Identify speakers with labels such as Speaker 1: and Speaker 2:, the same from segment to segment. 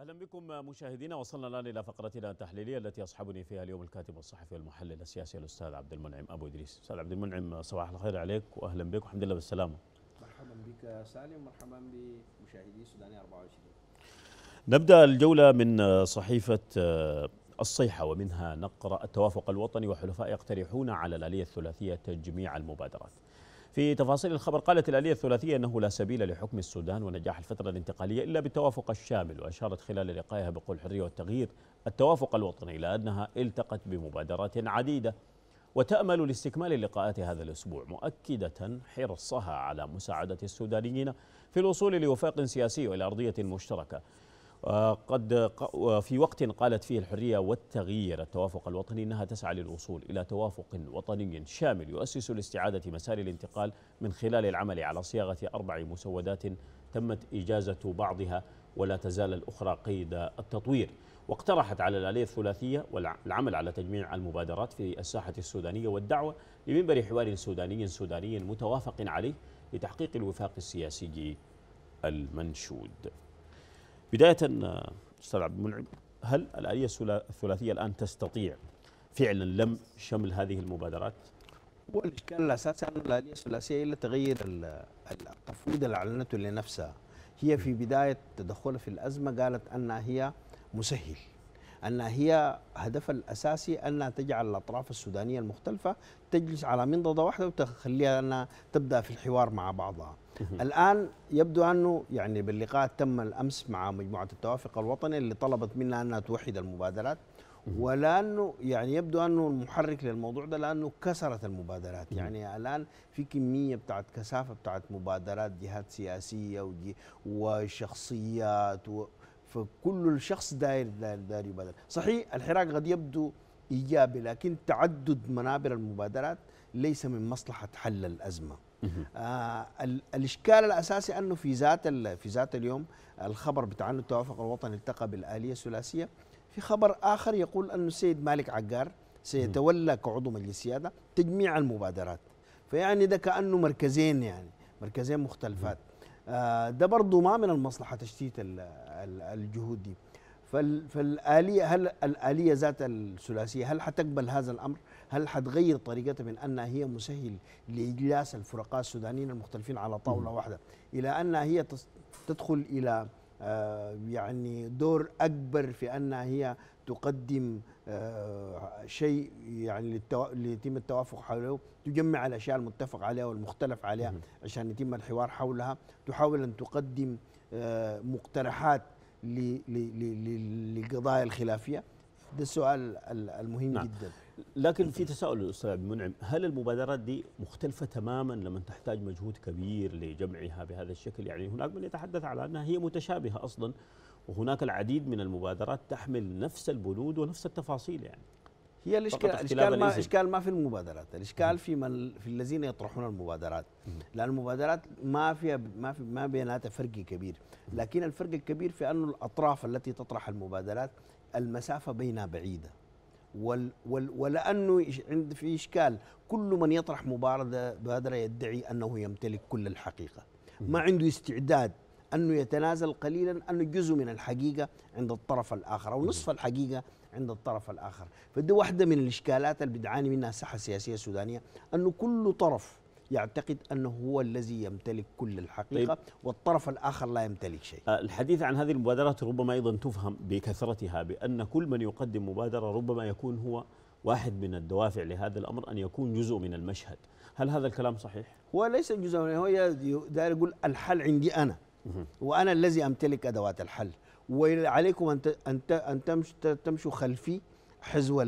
Speaker 1: اهلا بكم مشاهدينا وصلنا الان الى فقرتنا التحليليه التي يصحبني فيها اليوم الكاتب والصحفي والمحلل السياسي الاستاذ عبد المنعم ابو ادريس. استاذ عبد المنعم صباح الخير عليك واهلا بك والحمد لله بالسلامه.
Speaker 2: مرحبا بك سالم مرحبا بمشاهدي سوداني 24.
Speaker 1: نبدا الجوله من صحيفه آه، الصيحة ومنها نقرأ التوافق الوطني وحلفاء يقترحون على الآلية الثلاثية تجميع المبادرات في تفاصيل الخبر قالت الآلية الثلاثية أنه لا سبيل لحكم السودان ونجاح الفترة الانتقالية إلا بالتوافق الشامل وأشارت خلال لقائها بقول الحرية والتغيير التوافق الوطني إلى أنها التقت بمبادرات عديدة وتأمل لاستكمال لقاءات هذا الأسبوع مؤكدة حرصها على مساعدة السودانيين في الوصول لوفاق سياسي وإلى أرضية مشتركة قد في وقت قالت فيه الحرية والتغيير التوافق الوطني أنها تسعى للوصول إلى توافق وطني شامل يؤسس لاستعادة مسار الانتقال من خلال العمل على صياغة أربع مسودات تمت إجازة بعضها ولا تزال الأخرى قيد التطوير واقترحت على الآلية الثلاثية والعمل على تجميع المبادرات في الساحة السودانية والدعوة لمنبر حوار سوداني سوداني متوافق عليه لتحقيق الوفاق السياسي المنشود بداية أستاذ عبد المنعم هل الآلية الثلاثية الآن تستطيع فعلا لم شمل هذه المبادرات؟ والإشكال الأساسي أن الآلية الثلاثية إلا تغير
Speaker 2: التفويض اللي أعلنته لنفسها هي في بداية تدخلها في الأزمة قالت أنها هي مسهل أنها هي هدفها الأساسي أنها تجعل الأطراف السودانية المختلفة تجلس على منضدة واحدة وتخليها أنها تبدأ في الحوار مع بعضها الآن يبدو أنه يعني باللقاء تم الأمس مع مجموعة التوافق الوطني اللي طلبت منها أنها توحد المبادرات ولانه يعني يبدو انه المحرك للموضوع ده لانه كسرت المبادرات يعني الان في كميه بتاعت كثافه بتاعت مبادرات جهات سياسيه وشخصيات و فكل الشخص داير داير داير يبادر صحيح الحراك قد يبدو ايجابي لكن تعدد منابر المبادرات ليس من مصلحه حل الازمه آه الاشكال الاساسي انه في ذات في ذات اليوم الخبر بتاع انه التوافق الوطني التقى بالاليه الثلاثيه في خبر اخر يقول انه السيد مالك عقار سيتولى كعضو مجلس سياده تجميع المبادرات فيعني ده كانه مركزين يعني مركزين مختلفات آه ده برضه ما من المصلحه تشتيت الجهود دي فالآلية هل الآلية ذات الثلاثية هل حتقبل هذا الأمر؟ هل حتغير طريقتها من أنها هي مسهل لإجلاس الفرقاء السودانيين المختلفين على طاولة واحدة إلى أنها هي تدخل إلى آه، يعني دور أكبر في أنها هي تقدم آه، شيء يعني ليتم التوافق حوله تجمع الأشياء المتفق عليها والمختلف عليها عشان يتم الحوار حولها تحاول أن تقدم آه، مقترحات
Speaker 1: للقضايا الخلافيه؟ ده السؤال المهم نعم. جدا لكن في تساؤل استاذ عبد المنعم هل المبادرات دي مختلفه تماما لما تحتاج مجهود كبير لجمعها بهذا الشكل يعني هناك من يتحدث على انها هي متشابهه اصلا وهناك العديد من المبادرات تحمل نفس البنود ونفس التفاصيل يعني هي الاشكال الاشكال ما, الإشكال
Speaker 2: ما في المبادرات، الاشكال في من في الذين يطرحون المبادرات، لان المبادرات ما فيها ما في ما بيناتها فرق كبير، لكن الفرق الكبير في انه الاطراف التي تطرح المبادرات المسافه بينها بعيده. وال وال ولانه عند في اشكال كل من يطرح مبادره يدعي انه يمتلك كل الحقيقه، ما عنده استعداد انه يتنازل قليلا انه جزء من الحقيقه عند الطرف الاخر او نصف الحقيقه عند الطرف الآخر فدي واحدة من الإشكالات اللي بتعاني منها الساحة السياسية السودانية أنه كل طرف يعتقد أنه هو الذي
Speaker 1: يمتلك كل الحقيقة طيب.
Speaker 2: والطرف الآخر لا يمتلك شيء
Speaker 1: آه، الحديث عن هذه المبادرات ربما أيضا تفهم بكثرتها بأن كل من يقدم مبادرة ربما يكون هو واحد من الدوافع لهذا الأمر أن يكون جزء من المشهد هل هذا الكلام صحيح؟
Speaker 2: هو ليس جزء هو يقول الحل عندي أنا وأنا الذي أمتلك أدوات الحل وعليكم ان ان ان تمشوا خلفي حزو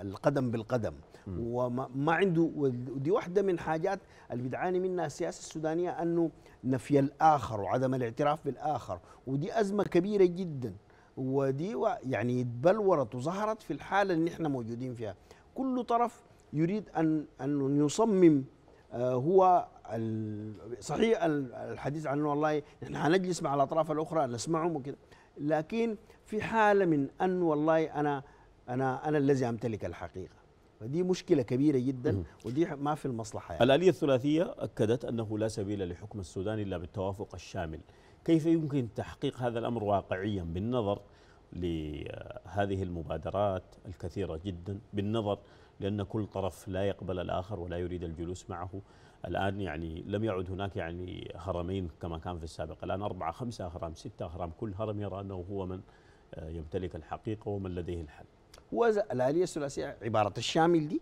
Speaker 2: القدم بالقدم وما عنده ودي واحده من حاجات اللي بتعاني منها السياسه السودانيه انه نفي الاخر وعدم الاعتراف بالاخر ودي ازمه كبيره جدا ودي يعني تبلورت وظهرت في الحاله اللي احنا موجودين فيها كل طرف يريد ان ان يصمم آه، هو صحيح الحديث عنه والله نحن هنجلس مع الاطراف الاخرى نسمعهم وكذا لكن في حاله من ان والله انا انا انا الذي امتلك الحقيقه فدي مشكله كبيره جدا ودي ما في المصلحه يعني.
Speaker 1: الاليه الثلاثيه اكدت انه لا سبيل لحكم السودان الا بالتوافق الشامل كيف يمكن تحقيق هذا الامر واقعيا بالنظر لهذه المبادرات الكثيرة جدا بالنظر لأن كل طرف لا يقبل الآخر ولا يريد الجلوس معه الآن يعني لم يعد هناك يعني هرمين كما كان في السابق الآن أربعة خمسة أهرام ستة أهرام كل هرم يرى أنه هو من آه، يمتلك الحقيقة ومن لديه الحل
Speaker 2: هو الآلية الثلاثية عبارة الشامل دي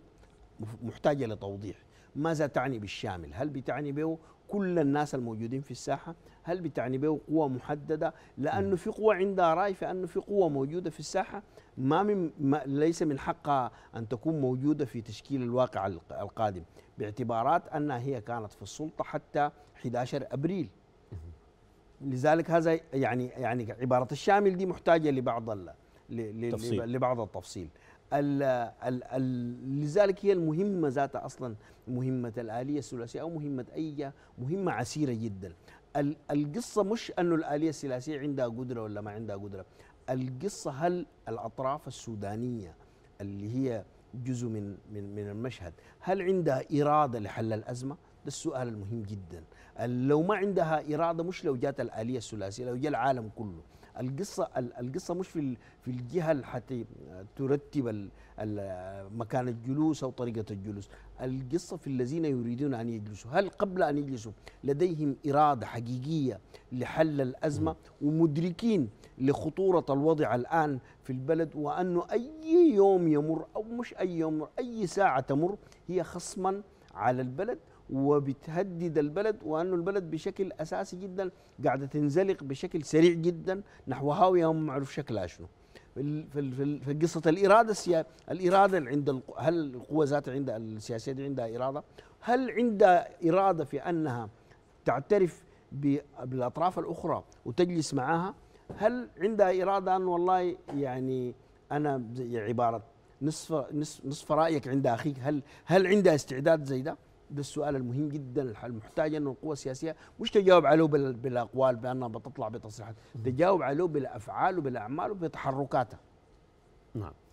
Speaker 2: محتاجة لتوضيح ماذا تعني بالشامل هل بتعني به كل الناس الموجودين في الساحه هل بتعني به قوه محدده لانه في قوه عندها راي في انه في قوه موجوده في الساحه ما من ما ليس من حقها ان تكون موجوده في تشكيل الواقع القادم باعتبارات انها هي كانت في السلطه حتى 11 ابريل لذلك هذا يعني يعني عباره الشامل دي محتاجه لبعض لبعض التفصيل الـ الـ الـ لذلك هي المهمة ذاتها أصلا مهمة الآلية الثلاثية أو مهمة أي مهمة عسيرة جدا القصة مش أنه الآلية الثلاثية عندها قدرة ولا ما عندها قدرة القصة هل الأطراف السودانية اللي هي جزء من من من المشهد هل عندها إرادة لحل الأزمة؟ ده السؤال المهم جدا لو ما عندها إرادة مش لو جات الآلية الثلاثية لو جاء العالم كله القصه القصه مش في في الجهه اللي ترتب مكان الجلوس او طريقه الجلوس القصه في الذين يريدون ان يجلسوا هل قبل ان يجلسوا لديهم اراده حقيقيه لحل الازمه ومدركين لخطوره الوضع الان في البلد وانه اي يوم يمر او مش اي يوم اي ساعه تمر هي خصما على البلد وبتهدد البلد وأنه البلد بشكل أساسي جدا قاعدة تنزلق بشكل سريع جدا نحو هاوية هم معروف شكلها شنو في قصة الإرادة الإرادة عند هل القوة ذاتها عندها السياسية عندها إرادة؟ هل عندها إرادة في أنها تعترف بالأطراف الأخرى وتجلس معها؟ هل عندها إرادة أن والله يعني أنا عبارة نصف, نصف رأيك عند أخيك هل هل عندها استعداد زي ده؟ ده السؤال المهم جدا المحتاج انه القوى السياسيه مش تجاوب عليه بالاقوال بانها بتطلع بتصريحات تجاوب عليه بالافعال وبالاعمال وبتحركاتها
Speaker 1: نعم